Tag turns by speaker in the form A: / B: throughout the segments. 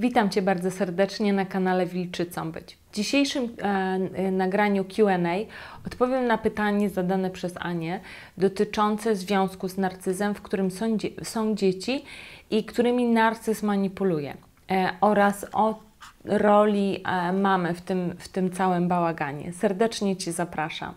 A: Witam Cię bardzo serdecznie na kanale Wilczycą Być. W dzisiejszym e, nagraniu QA odpowiem na pytanie zadane przez Anię dotyczące związku z narcyzem, w którym są, są dzieci i którymi narcyz manipuluje, e, oraz o roli e, mamy w tym, w tym całym bałaganie. Serdecznie Cię zapraszam.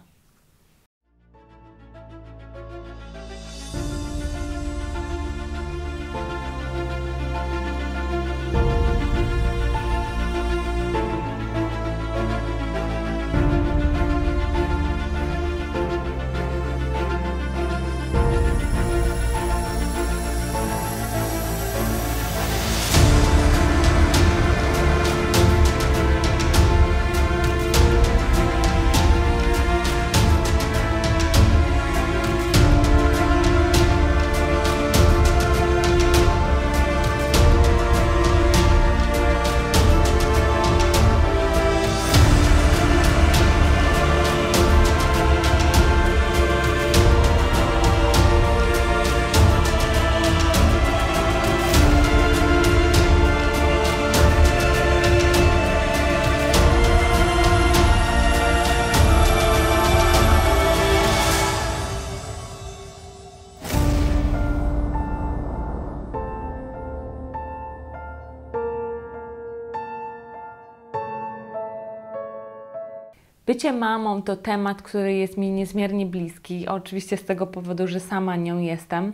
A: Bycie mamą to temat, który jest mi niezmiernie bliski, oczywiście z tego powodu, że sama nią jestem.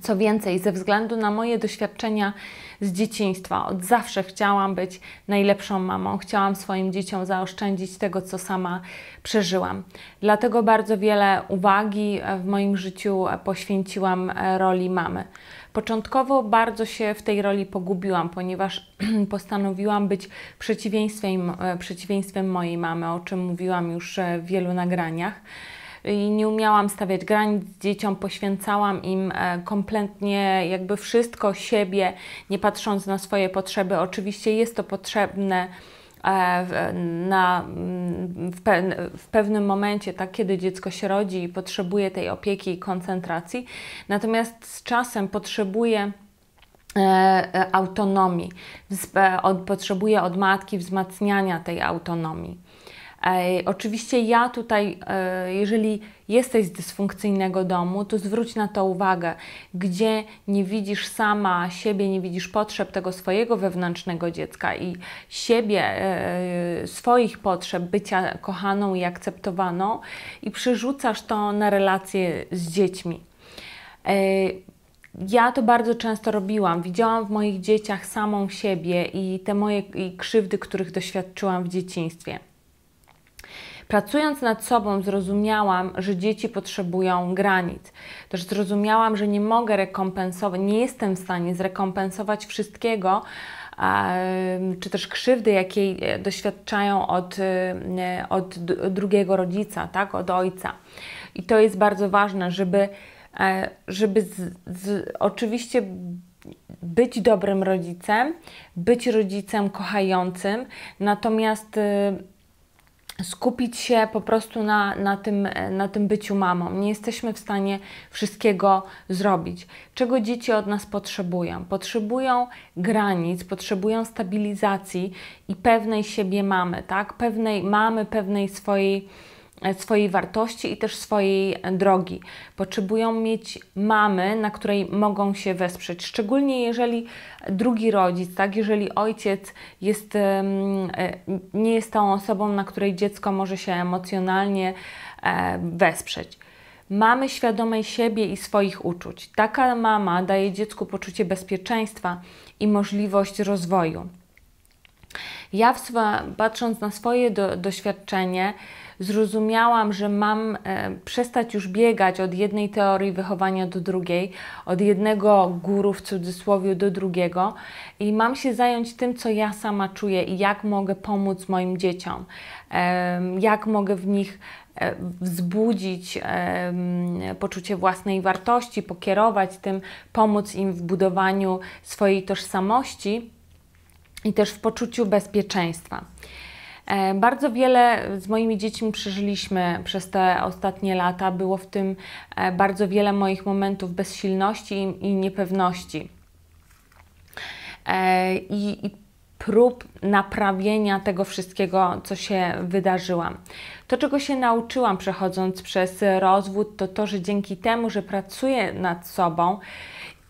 A: Co więcej, ze względu na moje doświadczenia z dzieciństwa, od zawsze chciałam być najlepszą mamą, chciałam swoim dzieciom zaoszczędzić tego, co sama przeżyłam. Dlatego bardzo wiele uwagi w moim życiu poświęciłam e, roli mamy. Początkowo bardzo się w tej roli pogubiłam, ponieważ postanowiłam być przeciwieństwem, e, przeciwieństwem mojej mamy, o czym mówiłam już e, w wielu nagraniach i nie umiałam stawiać granic dzieciom, poświęcałam im e, kompletnie jakby wszystko siebie, nie patrząc na swoje potrzeby. Oczywiście jest to potrzebne. E, na, w, pe, w, pewnym momencie, tak, kiedy dziecko się rodzi i potrzebuje tej opieki i koncentracji, natomiast z czasem potrzebuje e, e autonomii, od, potrzebuje od matki wzmacniania tej autonomii. Oczywiście ja tutaj, e, jeżeli jesteś z dysfunkcyjnego domu, to zwróć na to uwagę, gdzie nie widzisz sama siebie, nie widzisz potrzeb tego swojego wewnętrznego dziecka i siebie, e, swoich potrzeb bycia kochaną i akceptowaną, i przerzucasz to na relacje z dziećmi. E, ja to bardzo często robiłam. Widziałam w moich dzieciach samą siebie i te moje i krzywdy, których doświadczyłam w dzieciństwie. Pracując nad sobą, zrozumiałam, że dzieci potrzebują granic. Też zrozumiałam, że nie mogę rekompensować, nie jestem w stanie zrekompensować wszystkiego, czy też krzywdy, jakiej e, doświadczają od, e, od drugiego rodzica, tak? od ojca. I to jest bardzo ważne, żeby, e, żeby z, z, oczywiście być dobrym rodzicem, być rodzicem kochającym, natomiast skupić się po prostu na, na, tym, na tym byciu mamą. Nie jesteśmy w stanie wszystkiego zrobić. Czego dzieci od nas potrzebują? Potrzebują granic, potrzebują stabilizacji i pewnej siebie mamy, tak? Pewnej mamy, pewnej swojej swojej wartości i też swojej drogi. Potrzebują mieć mamy, na której mogą się wesprzeć, szczególnie jeżeli drugi rodzic, tak, jeżeli ojciec jest, e, nie jest tą osobą, na której dziecko może się emocjonalnie e, wesprzeć. Mamy świadomej siebie i swoich uczuć. Taka mama daje dziecku poczucie bezpieczeństwa i możliwość rozwoju. Ja, patrząc na swoje do, doświadczenie, zrozumiałam, że mam e, przestać już biegać od jednej teorii wychowania do drugiej, od jednego guru w cudzysłowie do drugiego i mam się zająć tym, co ja sama czuję i jak mogę pomóc moim dzieciom, jak mogę w nich e, wzbudzić poczucie własnej wartości, pokierować tym, pomóc im w budowaniu swojej tożsamości i też w poczuciu bezpieczeństwa. E, bardzo wiele z moimi dziećmi przeżyliśmy przez te ostatnie lata. Było w tym e, bardzo wiele moich momentów bezsilności i niepewności. E, I, i prób naprawienia tego wszystkiego, co się wydarzyłam. To, czego się nauczyłam przechodząc przez rozwód, to to, że dzięki temu, że pracuję nad sobą,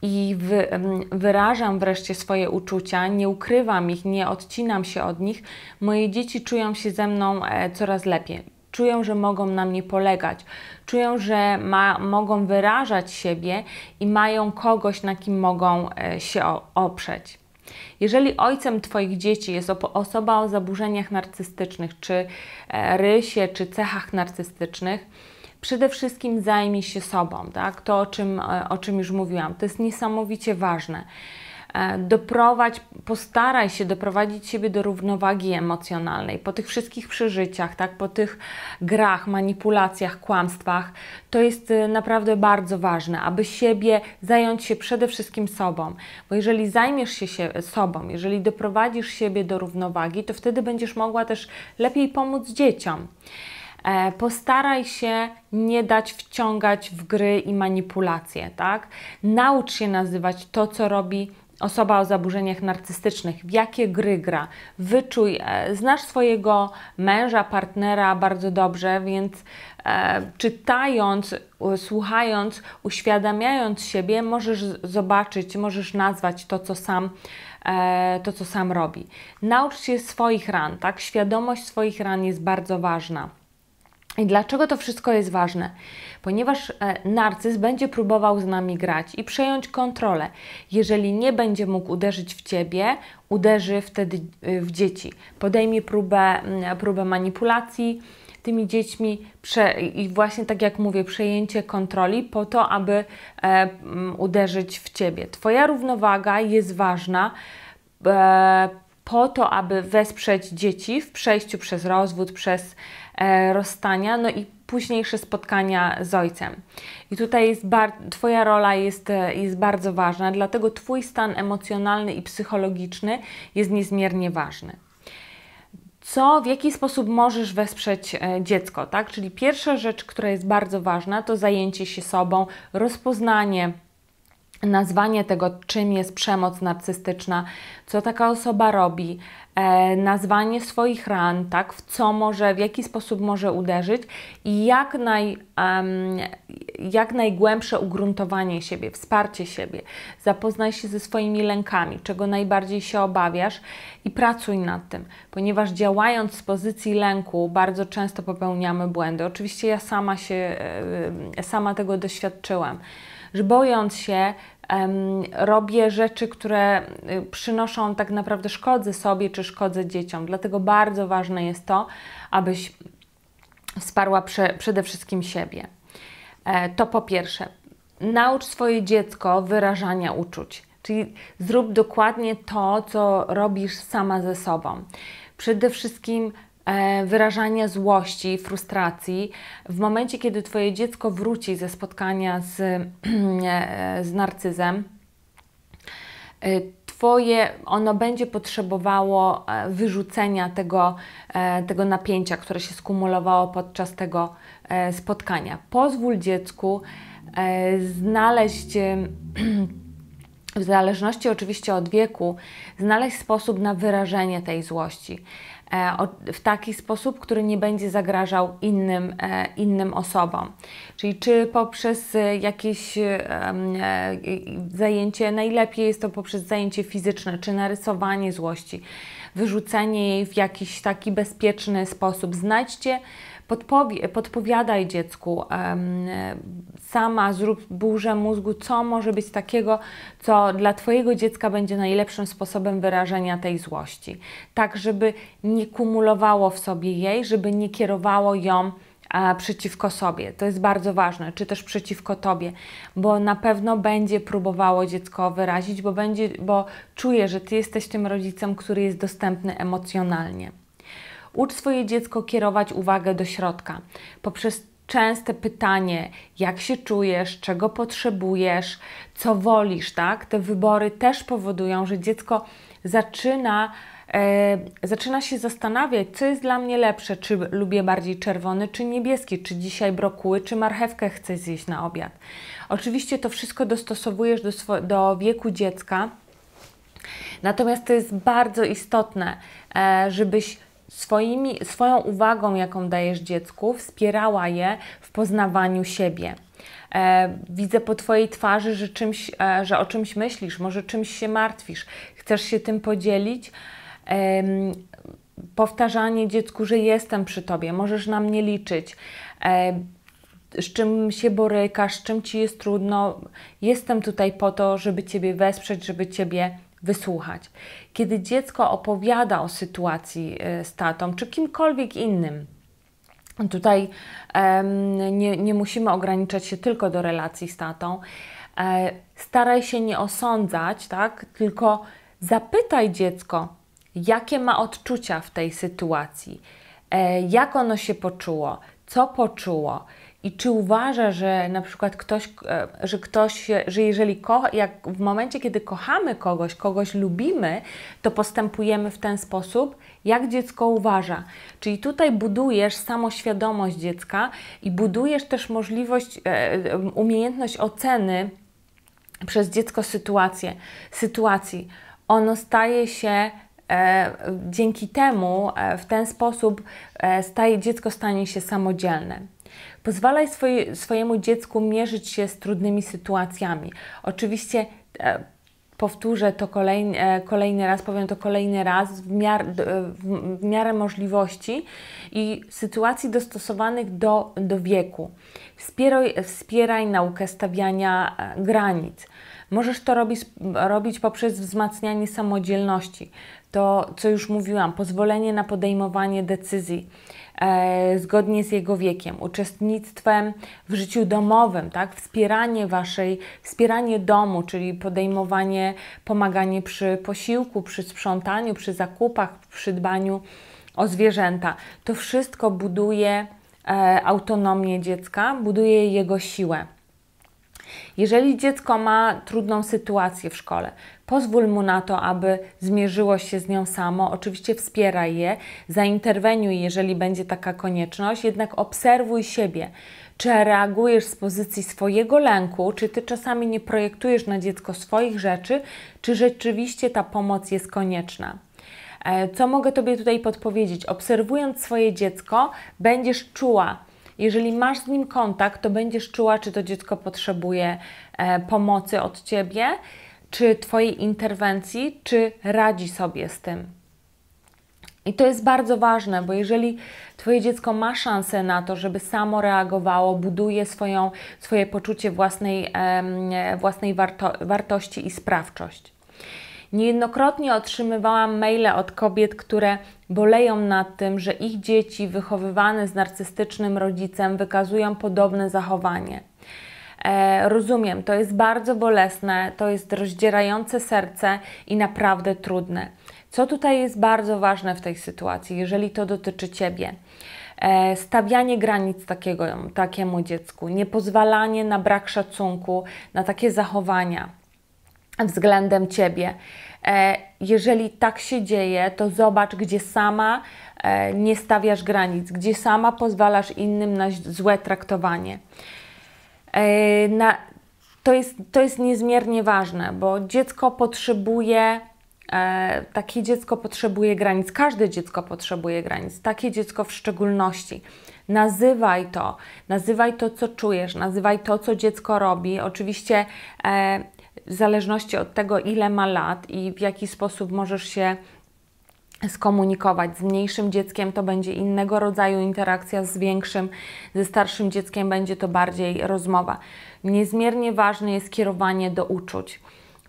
A: i wy, wyrażam wreszcie swoje uczucia, nie ukrywam ich, nie odcinam się od nich, moje dzieci czują się ze mną e, coraz lepiej. Czują, że mogą na mnie polegać, czują, że ma, mogą wyrażać siebie i mają kogoś, na kim mogą e, się oprzeć. Jeżeli ojcem Twoich dzieci jest osoba o zaburzeniach narcystycznych, czy e, rysie, czy cechach narcystycznych, przede wszystkim zajmij się sobą, tak? To, o czym, e, o czym już mówiłam, to jest niesamowicie ważne. E, doprowadź, postaraj się doprowadzić siebie do równowagi emocjonalnej. Po tych wszystkich przeżyciach, tak, po tych grach, manipulacjach, kłamstwach, to jest e, naprawdę bardzo ważne, aby siebie zająć się przede wszystkim sobą. Bo jeżeli zajmiesz się, się sobą, jeżeli doprowadzisz siebie do równowagi, to wtedy będziesz mogła też lepiej pomóc dzieciom. E, postaraj się nie dać wciągać w gry i manipulacje, tak? Naucz się nazywać to, co robi osoba o zaburzeniach narcystycznych, w jakie gry gra. Wyczuj, e, znasz swojego męża, partnera bardzo dobrze, więc e, czytając, słuchając, uświadamiając siebie, możesz zobaczyć, możesz nazwać to, co sam, to, co sam robi. Naucz się swoich ran, tak? Świadomość swoich ran jest bardzo ważna. I dlaczego to wszystko jest ważne? Ponieważ e, narcyz będzie próbował z nami grać i przejąć kontrolę. Jeżeli nie będzie mógł uderzyć w ciebie, uderzy wtedy e, w dzieci. Podejmie próbę, mm, próbę manipulacji tymi dziećmi prze, i właśnie tak jak mówię, przejęcie kontroli po to, aby e, uderzyć w ciebie. Twoja równowaga jest ważna. E, po to, aby wesprzeć dzieci w przejściu przez rozwód, przez E, rozstania, no i późniejsze spotkania z ojcem. I tutaj jest Twoja rola jest, e, jest bardzo ważna, dlatego Twój stan emocjonalny i psychologiczny jest niezmiernie ważny. Co, w jaki sposób możesz wesprzeć e, dziecko, tak? Czyli pierwsza rzecz, która jest bardzo ważna, to zajęcie się sobą, rozpoznanie nazwanie tego, czym jest przemoc narcystyczna, co taka osoba robi, e, nazwanie swoich ran, tak, w co może, w jaki sposób może uderzyć i jak, naj, um, jak najgłębsze ugruntowanie siebie, wsparcie siebie. Zapoznaj się ze swoimi lękami, czego najbardziej się obawiasz i pracuj nad tym, ponieważ działając z pozycji lęku bardzo często popełniamy błędy. Oczywiście ja sama się, e, e sama tego doświadczyłam że bojąc się, robię rzeczy, które y, przynoszą tak naprawdę szkodę sobie czy szkodę dzieciom. Dlatego bardzo ważne jest to, abyś wsparła prze, przede wszystkim siebie. E, to po pierwsze. Naucz swoje dziecko wyrażania uczuć. Czyli zrób dokładnie to, co robisz sama ze sobą. Przede wszystkim E, wyrażanie złości, frustracji. W momencie, kiedy Twoje dziecko wróci ze spotkania z, e, z narcyzem, e, Twoje, ono będzie potrzebowało wyrzucenia tego, tego napięcia, które się skumulowało podczas tego spotkania. Pozwól dziecku znaleźć w zależności oczywiście od wieku, znaleźć sposób na wyrażenie tej złości. E, w taki sposób, który nie będzie zagrażał innym, e, innym osobom. Czyli czy poprzez e, jakieś zajęcie, najlepiej jest to poprzez zajęcie fizyczne, czy narysowanie złości, wyrzucenie jej w jakiś taki bezpieczny sposób. Znajdźcie podpowiadaj dziecku, sama zrób burzę mózgu, co może być takiego, co dla Twojego dziecka będzie najlepszym sposobem wyrażenia tej złości. Tak, żeby nie kumulowało w sobie jej, żeby nie kierowało ją przeciwko sobie. To jest bardzo ważne, czy też przeciwko tobie, bo na pewno będzie próbowało dziecko wyrazić, bo, będzie, bo czuje, że ty jesteś tym rodzicem, który jest dostępny emocjonalnie. Ucz swoje dziecko kierować uwagę do środka poprzez częste pytanie, jak się czujesz, czego potrzebujesz, co wolisz, tak? Te wybory też powodują, że dziecko zaczyna, e, zaczyna się zastanawiać, co jest dla mnie lepsze, czy lubię bardziej czerwony, czy niebieski, czy dzisiaj brokuły, czy marchewkę chcę zjeść na obiad. Oczywiście to wszystko dostosowujesz do, do wieku dziecka, natomiast to jest bardzo istotne, e, żebyś swoimi, swoją uwagą, jaką dajesz dziecku, wspierała je w poznawaniu siebie. E, widzę po Twojej twarzy, że, czymś, e, że o czymś myślisz, może czymś się martwisz, chcesz się tym podzielić. E, powtarzanie dziecku, że jestem przy Tobie, możesz na mnie liczyć e, z czym się borykasz, z czym ci jest trudno. Jestem tutaj po to, żeby Ciebie wesprzeć, żeby Ciebie wysłuchać. Kiedy dziecko opowiada o sytuacji e, z tatą czy kimkolwiek innym, tutaj um, nie, nie musimy ograniczać się tylko do relacji z tatą. E, staraj się nie osądzać, tak? tylko zapytaj dziecko, jakie ma odczucia w tej sytuacji, e, jak ono się poczuło, co poczuło i czy uważa, że na przykład ktoś, e, że ktoś, że jeżeli kocha, jak w momencie, kiedy kochamy kogoś, kogoś lubimy, to postępujemy w ten sposób, jak dziecko uważa. Czyli tutaj budujesz samoświadomość dziecka i budujesz też możliwość, e, e, umiejętność oceny przez dziecko sytuację, sytuacji. Ono staje się dzięki temu w ten sposób staje, dziecko stanie się samodzielne. Pozwalaj swoje, swojemu dziecku mierzyć się z trudnymi sytuacjami. Oczywiście e, powtórzę to kolejny, e, kolejny raz, powiem to kolejny raz, w, miar, e, w, w miarę możliwości i sytuacji dostosowanych do, do wieku. Wspieraj, wspieraj naukę stawiania e, granic. Możesz to robić, robić poprzez wzmacnianie samodzielności. To, co już mówiłam, pozwolenie na podejmowanie decyzji e, zgodnie z jego wiekiem, uczestnictwem w życiu domowym, tak? wspieranie waszej, wspieranie domu, czyli podejmowanie, pomaganie przy posiłku, przy sprzątaniu, przy zakupach, przy dbaniu o zwierzęta. To wszystko buduje e, autonomię dziecka, buduje jego siłę. Jeżeli dziecko ma trudną sytuację w szkole, pozwól mu na to, aby zmierzyło się z nią samo. Oczywiście wspieraj je, zainterweniuj, jeżeli będzie taka konieczność, jednak obserwuj siebie. Czy reagujesz z pozycji swojego lęku, czy ty czasami nie projektujesz na dziecko swoich rzeczy, czy rzeczywiście ta pomoc jest konieczna? E, co mogę Tobie tutaj podpowiedzieć? Obserwując swoje dziecko, będziesz czuła, jeżeli masz z nim kontakt, to będziesz czuła, czy to dziecko potrzebuje e, pomocy od ciebie, czy twojej interwencji, czy radzi sobie z tym. I to jest bardzo ważne, bo jeżeli Twoje dziecko ma szansę na to, żeby samo reagowało, buduje swoją, swoje poczucie własnej, e, własnej warto, wartości i sprawczość. Niejednokrotnie otrzymywałam maile od kobiet, które boleją nad tym, że ich dzieci wychowywane z narcystycznym rodzicem wykazują podobne zachowanie. E, rozumiem, to jest bardzo bolesne, to jest rozdzierające serce i naprawdę trudne. Co tutaj jest bardzo ważne w tej sytuacji, jeżeli to dotyczy Ciebie? E, stawianie granic takiego, takiemu dziecku, niepozwalanie na brak szacunku, na takie zachowania względem ciebie. E, jeżeli tak się dzieje, to zobacz, gdzie sama e, nie stawiasz granic, gdzie sama pozwalasz innym na złe traktowanie. E, na, to, jest, to jest niezmiernie ważne, bo dziecko potrzebuje, e, takie dziecko potrzebuje granic, każde dziecko potrzebuje granic, takie dziecko w szczególności. Nazywaj to, nazywaj to, co czujesz, nazywaj to, co dziecko robi. Oczywiście e, w zależności od tego, ile ma lat i w jaki sposób możesz się skomunikować. Z mniejszym dzieckiem to będzie innego rodzaju interakcja, z większym, ze starszym dzieckiem będzie to bardziej rozmowa. Niezmiernie ważne jest kierowanie do uczuć,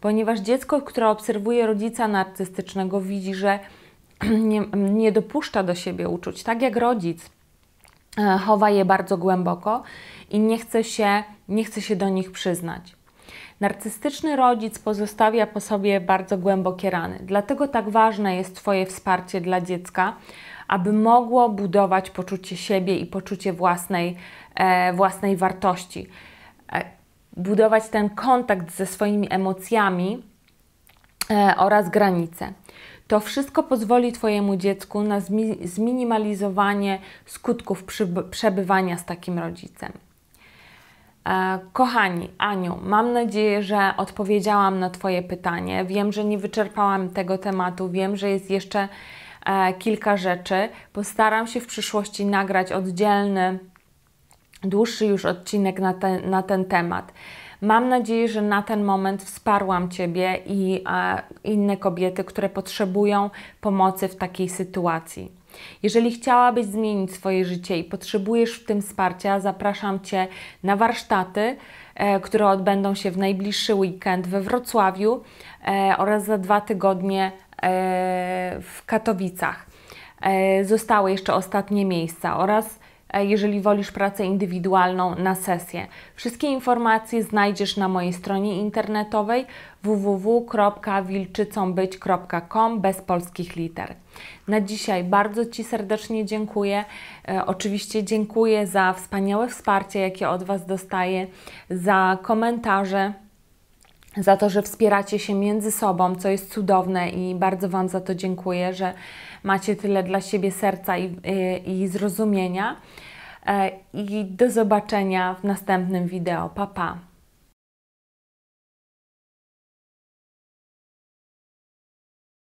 A: ponieważ dziecko, które obserwuje rodzica narcystycznego, widzi, że nie, nie dopuszcza do siebie uczuć, tak jak rodzic e, chowa je bardzo głęboko i nie chce się, nie chce się do nich przyznać. Narcystyczny rodzic pozostawia po sobie bardzo głębokie rany, dlatego tak ważne jest Twoje wsparcie dla dziecka, aby mogło budować poczucie siebie i poczucie własnej, e, własnej wartości. E, budować ten kontakt ze swoimi emocjami e, oraz granice. To wszystko pozwoli Twojemu dziecku na zmi zminimalizowanie skutków przebywania z takim rodzicem. E, kochani, Aniu, mam nadzieję, że odpowiedziałam na Twoje pytanie. Wiem, że nie wyczerpałam tego tematu, wiem, że jest jeszcze e, kilka rzeczy. Postaram się w przyszłości nagrać oddzielny, dłuższy już odcinek na ten, na ten temat. Mam nadzieję, że na ten moment wsparłam Ciebie i e, inne kobiety, które potrzebują pomocy w takiej sytuacji. Jeżeli chciałabyś zmienić swoje życie i potrzebujesz w tym wsparcia, zapraszam Cię na warsztaty, e, które odbędą się w najbliższy weekend we Wrocławiu e, oraz za dwa tygodnie e, w Katowicach. Zostały jeszcze ostatnie miejsca oraz E, jeżeli wolisz pracę indywidualną na sesję. Wszystkie informacje znajdziesz na mojej stronie internetowej www.wilczycąbyć.com bez polskich liter. Na dzisiaj bardzo Ci serdecznie dziękuję. E, oczywiście dziękuję za wspaniałe wsparcie, jakie od Was dostaję, za komentarze za to, że wspieracie się między sobą, co jest cudowne i bardzo Wam za to dziękuję, że macie tyle dla siebie serca i, i, i zrozumienia. E, I do zobaczenia w następnym wideo. Pa, pa.